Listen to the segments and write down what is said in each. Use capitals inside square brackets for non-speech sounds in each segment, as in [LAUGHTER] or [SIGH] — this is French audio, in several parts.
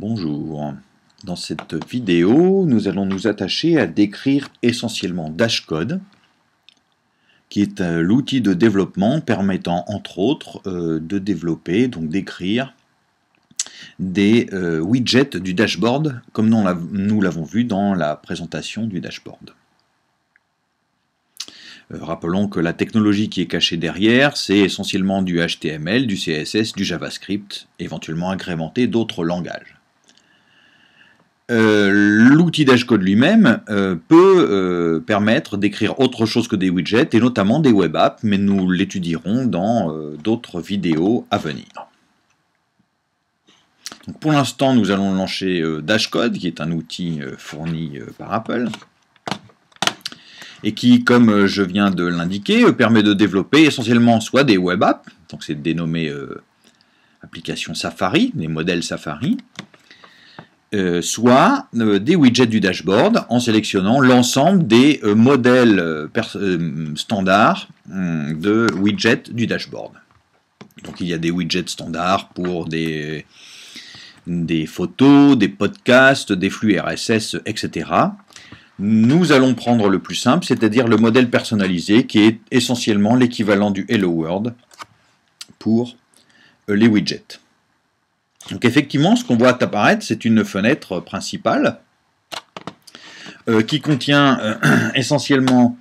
Bonjour. Dans cette vidéo, nous allons nous attacher à décrire essentiellement Dashcode, qui est euh, l'outil de développement permettant entre autres euh, de développer, donc d'écrire des euh, widgets du dashboard, comme nous l'avons vu dans la présentation du dashboard. rappelons que la technologie qui est cachée derrière, c'est essentiellement du HTML, du CSS, du JavaScript, éventuellement agrémenté d'autres langages. Euh, l'outil d'Ashcode lui-même euh, peut euh, permettre d'écrire autre chose que des widgets et notamment des web apps, mais nous l'étudierons dans d'autres vidéos à venir. pour l'instant, nous allons lancer Dashcode, qui est un outil fourni par Apple et qui, comme je viens de l'indiquer, permet de développer essentiellement soit des web apps, donc c'est dénommé application Safari, des modèles Safari, euh, soit euh, des widgets du dashboard en sélectionnant l'ensemble des euh, modèles standards hum, de widgets du dashboard. Donc il y a des widgets standards pour des photos, des podcasts, des flux RSS, etc. Nous allons prendre le plus simple, c'est-à-dire le modèle personnalisé qui est essentiellement l'équivalent du Hello World pour les widgets. Donc effectivement, ce qu'on voit apparaître, c'est une fenêtre principale euh, qui contient euh, [CLEARS THROAT] essentiellement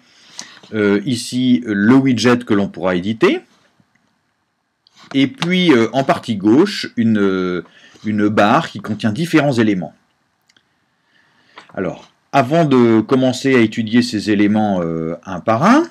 euh, ici le widget que l'on pourra éditer, et puis en partie gauche, une, une barre qui contient différents éléments. Alors, avant de commencer à étudier ces éléments un par un,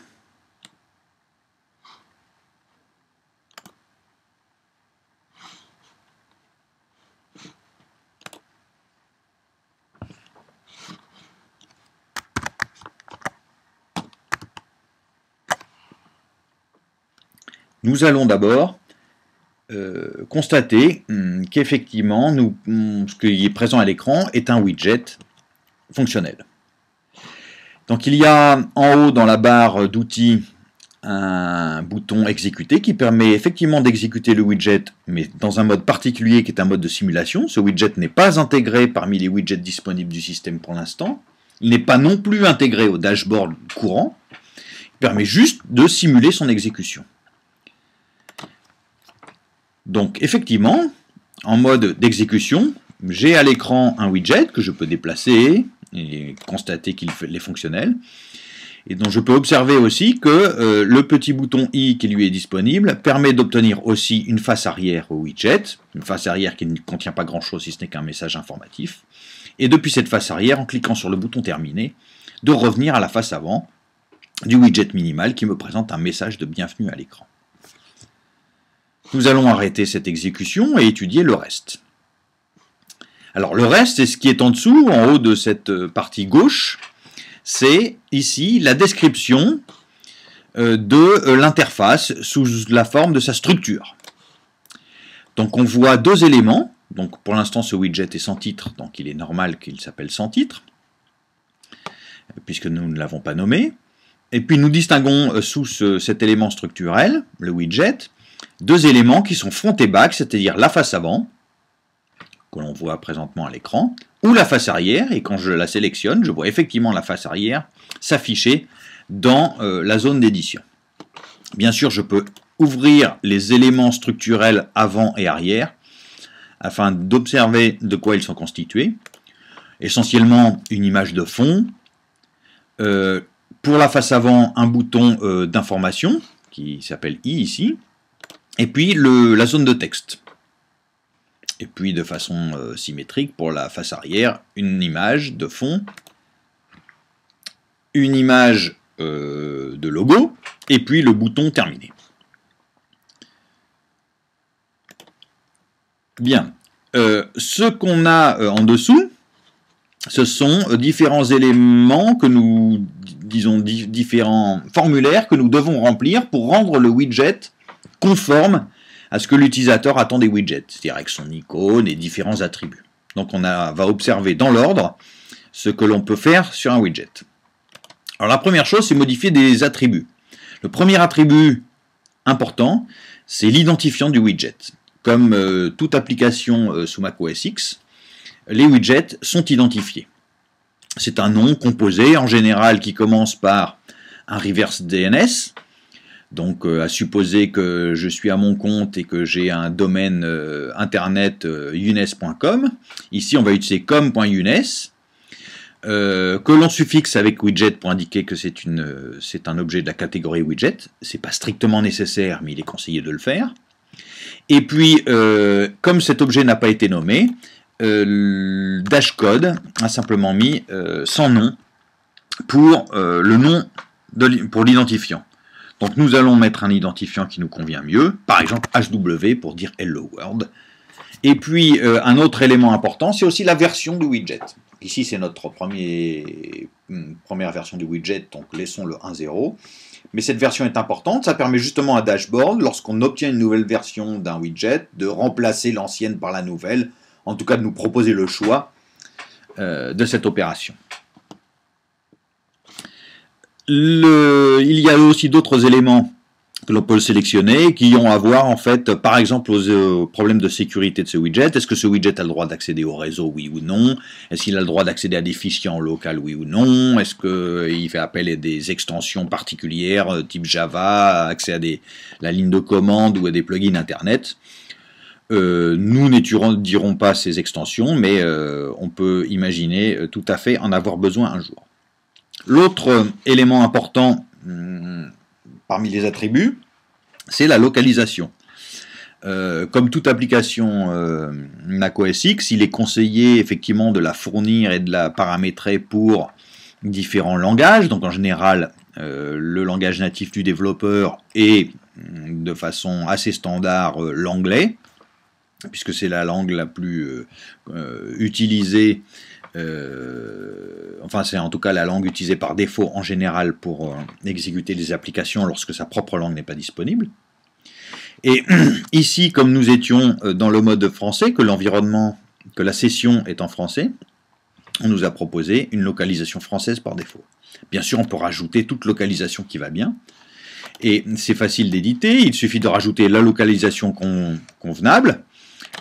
Nous allons d'abord euh, constater hum, qu'effectivement, hum, ce qui est présent à l'écran est un widget fonctionnel. Donc il y a en haut dans la barre d'outils un bouton exécuter qui permet effectivement d'exécuter le widget, mais dans un mode particulier qui est un mode de simulation. Ce widget n'est pas intégré parmi les widgets disponibles du système pour l'instant. Il n'est pas non plus intégré au dashboard courant. Il permet juste de simuler son exécution. Donc effectivement, en mode d'exécution, j'ai à l'écran un widget que je peux déplacer et constater qu'il est fonctionnel. Et donc je peux observer aussi que euh, le petit bouton i qui lui est disponible permet d'obtenir aussi une face arrière au widget, une face arrière qui ne contient pas grand chose si ce n'est qu'un message informatif. Et depuis cette face arrière, en cliquant sur le bouton terminé, de revenir à la face avant du widget minimal qui me présente un message de bienvenue à l'écran. Nous allons arrêter cette exécution et étudier le reste. Alors le reste, c'est ce qui est en dessous, en haut de cette euh, partie gauche, c'est ici la description euh, de euh, l'interface sous la forme de sa structure. Donc on voit deux éléments, donc pour l'instant ce widget est sans titre, donc il est normal qu'il s'appelle sans titre, puisque nous ne l'avons pas nommé. Et puis nous distinguons sous cet élément structurel, le widget, deux éléments qui sont front et back, c'est-à-dire la face avant, que l'on voit présentement à l'écran, ou la face arrière, et quand je la sélectionne, je vois effectivement la face arrière s'afficher dans euh, la zone d'édition. Bien sûr, je peux ouvrir les éléments structurels avant et arrière, afin d'observer de quoi ils sont constitués. Essentiellement, une image de fond, euh, pour la face avant, un bouton euh, d'information, qui s'appelle i ici, et puis le, la zone de texte. Et puis de façon euh, symétrique pour la face arrière, une image de fond, une image euh, de logo, et puis le bouton terminé. Bien. Euh, ce qu'on a en dessous, ce sont différents éléments que nous, disons, différents formulaires que nous devons remplir pour rendre le widget conforme à ce que l'utilisateur attend des widgets, c'est-à-dire avec son icône et différents attributs. Donc on va observer dans l'ordre ce que l'on peut faire sur un widget. Alors la première chose, c'est modifier des attributs. Le premier attribut important, c'est l'identifiant du widget. Comme euh, toute application euh, sous sous macOS X, les widgets sont identifiés. C'est un nom composé en général qui commence par un reverse DNS, donc euh, à supposer que je suis à mon compte et que j'ai un domaine euh, internet euh, unes.com, ici on va utiliser com.unes, que l'on suffixe avec widget pour indiquer que c'est un objet de la catégorie widget. C'est pas strictement nécessaire, mais il est conseillé de le faire. Et puis, comme cet objet n'a pas été nommé, le dashcode a simplement mis sans nom pour le nom pour l'identifiant. Donc nous allons mettre un identifiant qui nous convient mieux, par exemple HW pour dire Hello World. Et puis euh, un autre élément important, c'est aussi la version du widget. Ici c'est notre premier, hmm, première version du widget, donc laissons le 1.0. Mais cette version est importante, ça permet justement à Dashboard, lorsqu'on obtient une nouvelle version d'un widget, de remplacer l'ancienne par la nouvelle, en tout cas de nous proposer le choix euh, de cette opération le, il y a aussi d'autres éléments que l'on peut sélectionner, qui ont à voir en fait, par exemple, aux euh, problèmes de sécurité de ce widget. Est-ce que ce widget a le droit d'accéder au réseau, oui ou non Est-ce qu'il a le droit d'accéder à des fichiers en local, oui ou non Est-ce qu'il euh, fait appel à des extensions particulières, euh, type Java, accès à des, la ligne de commande ou à des plugins Internet nous n'étudierons pas ces extensions, mais on peut imaginer tout à fait en avoir besoin un jour. L'autre élément important hmm, parmi les attributs, c'est la localisation. Euh, comme toute application euh, macOS X, il est conseillé effectivement de la fournir et de la paramétrer pour différents langages, donc en général euh, le langage natif du développeur est, hmm, de façon assez standard l'anglais, puisque c'est la langue la plus utilisée euh, enfin, c'est en tout cas la langue utilisée par défaut en général pour euh, exécuter des applications lorsque sa propre langue n'est pas disponible. Et [CLEARS THROAT] ici, comme nous étions euh, dans le mode français, que l'environnement, que la session est en français, on nous a proposé une localisation française par défaut. Bien sûr, on peut rajouter toute localisation qui va bien, et c'est facile d'éditer, il suffit de rajouter la localisation convenable.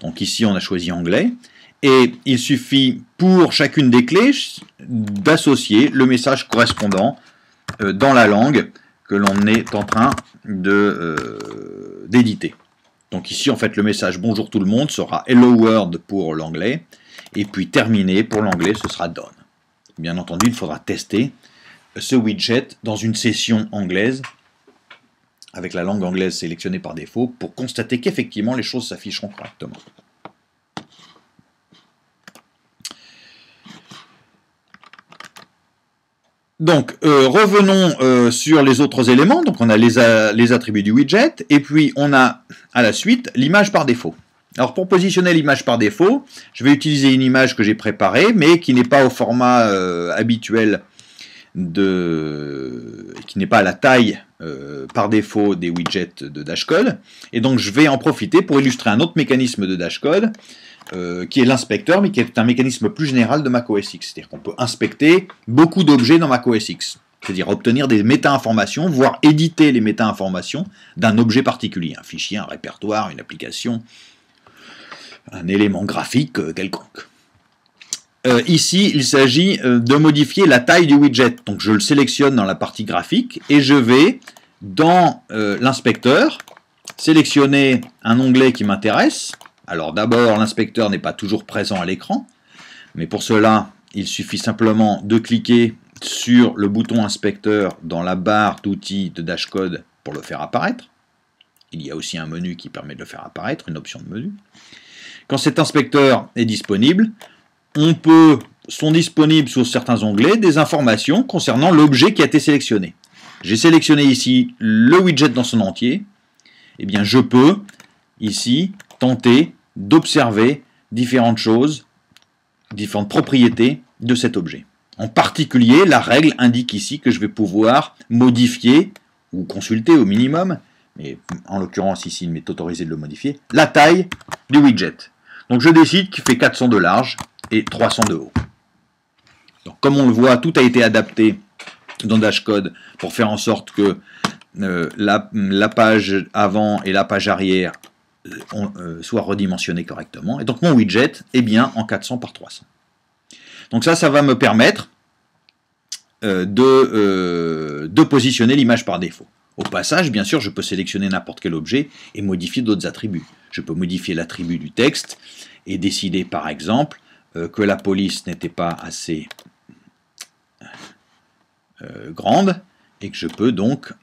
Donc ici, on a choisi anglais, et il suffit pour chacune des clés d'associer le message correspondant euh, dans la langue que l'on est en train euh, d'éditer. Donc ici, en fait, le message « Bonjour tout le monde » sera « Hello World » pour l'anglais, et puis terminé pour l'anglais, ce sera « Done ». Bien entendu, il faudra tester ce widget dans une session anglaise, avec la langue anglaise sélectionnée par défaut, pour constater qu'effectivement les choses s'afficheront correctement. Donc, euh, revenons euh, sur les autres éléments. Donc, on a les, attributs du widget, et puis on a à la suite l'image par défaut. Alors, pour positionner l'image par défaut, je vais utiliser une image que j'ai préparée, mais qui n'est pas au format euh, habituel de... qui n'est pas à la taille par défaut des widgets de Dashcode. Et donc, je vais en profiter pour illustrer un autre mécanisme de Dashcode. Euh, qui est l'inspecteur, mais qui est un mécanisme plus général de OS X. C'est-à-dire qu'on peut inspecter beaucoup d'objets dans OS X. C'est-à-dire obtenir des méta-informations, voire éditer les méta-informations d'un objet particulier, un fichier, un répertoire, une application, un élément graphique euh, quelconque. Euh, ici, il s'agit de modifier la taille du widget. Donc je le sélectionne dans la partie graphique et je vais dans l'inspecteur sélectionner un onglet qui m'intéresse, alors d'abord, l'inspecteur n'est pas toujours présent à l'écran, mais pour cela, il suffit simplement de cliquer sur le bouton inspecteur dans la barre d'outils de Dashcode pour le faire apparaître. Il y a aussi un menu qui permet de le faire apparaître, une option de menu. Quand cet inspecteur est disponible, on peut, sont disponibles sur certains onglets des informations concernant l'objet qui a été sélectionné. J'ai sélectionné ici le widget dans son entier. Eh bien, je peux ici tenter d'observer différentes choses, différentes propriétés de cet objet. En particulier, la règle indique ici que je vais pouvoir modifier, ou consulter au minimum, mais en l'occurrence ici il m'est autorisé de le modifier, la taille du widget. Donc je décide qu'il fait 400 de large et 300 de haut. Donc comme on le voit, tout a été adapté dans Dashcode pour faire en sorte que euh, la page avant et la page arrière euh, euh, soit redimensionné correctement. Et donc mon widget est bien en 400 par 300. Donc ça, ça va me permettre euh, de, de, positionner l'image par défaut. Au passage, bien sûr, je peux sélectionner n'importe quel objet et modifier d'autres attributs. Je peux modifier l'attribut du texte et décider, par exemple, que la police n'était pas assez grande et que je peux donc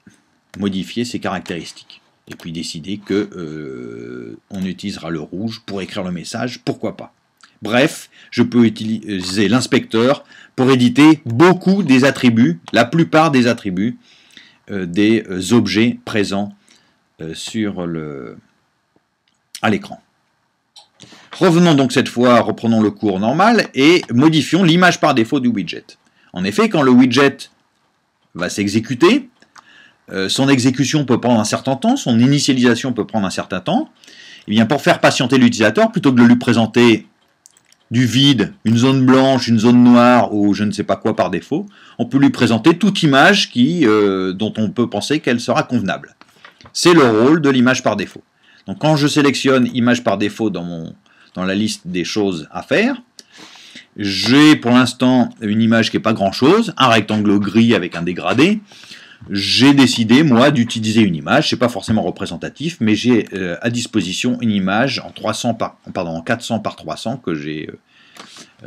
modifier ses caractéristiques et puis décider que euh, on utilisera le rouge pour écrire le message, pourquoi pas. Bref, je peux utiliser l'inspecteur pour éditer beaucoup des attributs, la plupart des attributs euh, des euh, objets présents sur le, à l'écran. Revenons donc cette fois, reprenons le cours normal et modifions l'image par défaut du widget. En effet, quand le widget va s'exécuter, euh, son exécution peut prendre un certain temps, son initialisation peut prendre un certain temps. Et eh bien pour faire patienter l'utilisateur, plutôt que de lui présenter du vide, une zone blanche, une zone noire ou je ne sais pas quoi par défaut, on peut lui présenter toute image qui, euh, dont on peut penser qu'elle sera convenable. C'est le rôle de l'image par défaut. Donc quand je sélectionne image par défaut dans, mon, dans la liste des choses à faire, j'ai pour l'instant une image qui n'est pas grand chose, un rectangle gris avec un dégradé, j'ai décidé, moi, d'utiliser une image. C'est pas forcément représentatif, mais j'ai euh, à disposition une image en, 300 par, pardon, en 400 par 300 que j'ai euh,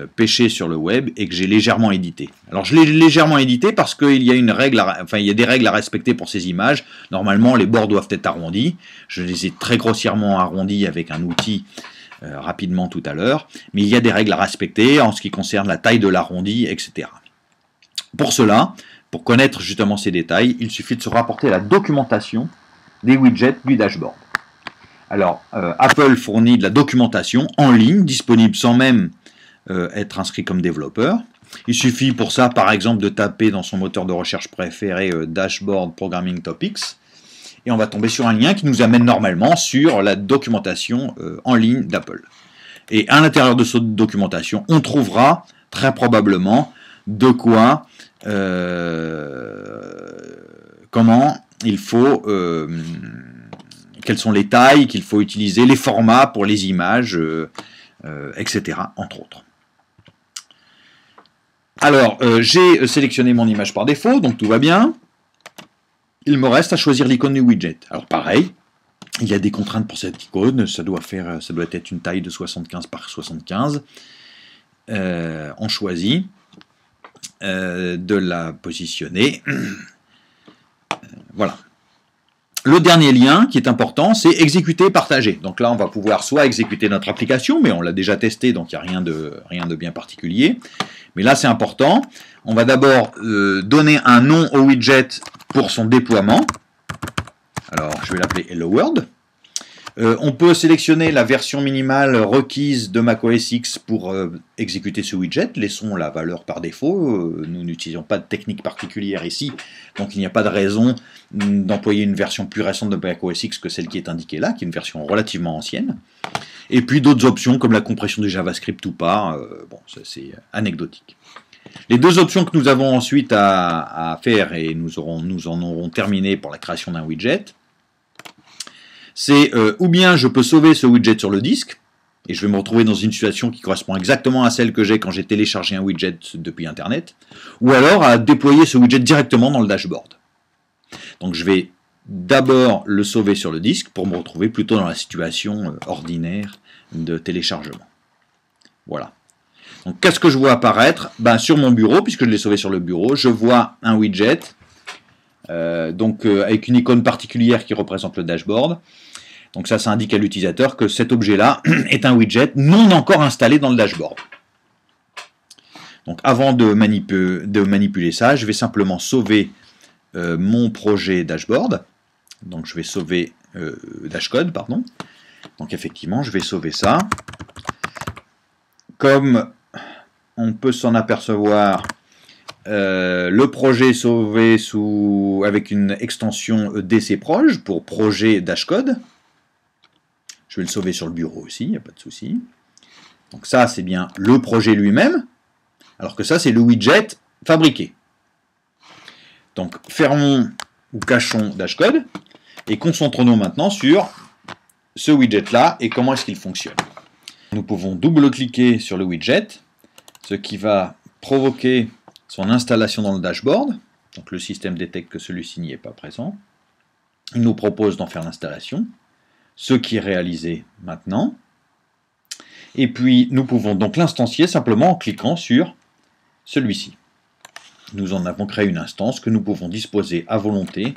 euh, pêché pêchée sur le web et que j'ai légèrement édité. Alors, je l'ai légèrement édité parce qu'il y a une règle, il a des règles à respecter pour ces images. Normalement, les bords doivent être arrondis. Je les ai très grossièrement arrondis avec un outil rapidement tout à l'heure. Mais il y a des règles à respecter en ce qui concerne la taille de l'arrondi, etc. Pour cela, pour connaître justement ces détails, il suffit de se rapporter à la documentation des widgets du dashboard. Alors, euh, Apple fournit de la documentation en ligne, disponible sans même euh, être inscrit comme développeur. Il suffit pour ça, par exemple, de taper dans son moteur de recherche préféré euh, Dashboard Programming Topics, et on va tomber sur un lien qui nous amène normalement sur la documentation en ligne d'Apple. Et à l'intérieur de cette documentation, on trouvera très probablement de quoi euh, comment il faut euh, quelles sont les tailles qu'il faut utiliser, les formats pour les images, euh, etc. entre autres. Alors, j'ai sélectionné mon image par défaut, donc tout va bien. Il me reste à choisir l'icône du widget. Alors pareil, il y a des contraintes pour cette icône, ça doit, faire, ça doit être une taille de 75 par 75. on choisit. Euh, de la positionner. [CLEARS THROAT] Euh, voilà. Le dernier lien qui est important, c'est exécuter, partager. Donc là, on va pouvoir soit exécuter notre application, mais on l'a déjà testé, donc il n'y a rien de, rien de bien particulier. Mais là, c'est important. On va d'abord euh, donner un nom au widget pour son déploiement. Alors, je vais l'appeler Hello World. Euh, on peut sélectionner la version minimale requise de macOS X pour euh, exécuter ce widget. Laissons la valeur par défaut. Euh, nous n'utilisons pas de technique particulière ici, donc il n'y a pas de raison d'employer une version plus récente de macOS X que celle qui est indiquée là, qui est une version relativement ancienne. Et puis d'autres options comme la compression du JavaScript ou pas. bon, ça c'est anecdotique. Les deux options que nous avons ensuite à, faire, et nous en aurons terminé pour la création d'un widget, c'est euh, ou bien je peux sauver ce widget sur le disque, et je vais me retrouver dans une situation qui correspond exactement à celle que j'ai quand j'ai téléchargé un widget depuis Internet, ou alors à déployer ce widget directement dans le dashboard. Donc je vais d'abord le sauver sur le disque pour me retrouver plutôt dans la situation euh, ordinaire de téléchargement. Voilà. Donc qu'est-ce que je vois apparaître ben, Sur mon bureau, puisque je l'ai sauvé sur le bureau, je vois un widget euh, donc euh, avec une icône particulière qui représente le dashboard. Donc ça, ça indique à l'utilisateur que cet objet-là [CLEARS THROAT] est un widget non encore installé dans le dashboard. Donc avant de, manipuler ça, je vais simplement sauver euh, mon projet dashboard. Donc je vais sauver dashcode, pardon. Donc effectivement, je vais sauver ça. Comme on peut s'en apercevoir, euh, le projet sauvé sous, avec une extension e DC Proj pour projet Dashcode. Je vais le sauver sur le bureau aussi, il n'y a pas de souci. Donc ça, c'est bien le projet lui-même, alors que ça, c'est le widget fabriqué. Donc fermons ou cachons Dashcode et concentrons-nous maintenant sur ce widget-là et comment est-ce qu'il fonctionne. Nous pouvons double-cliquer sur le widget, ce qui va provoquer son installation dans le dashboard, donc le système détecte que celui-ci n'y est pas présent, il nous propose d'en faire l'installation, ce qui est réalisé maintenant, et puis nous pouvons donc l'instancier simplement en cliquant sur celui-ci. Nous en avons créé une instance que nous pouvons disposer à volonté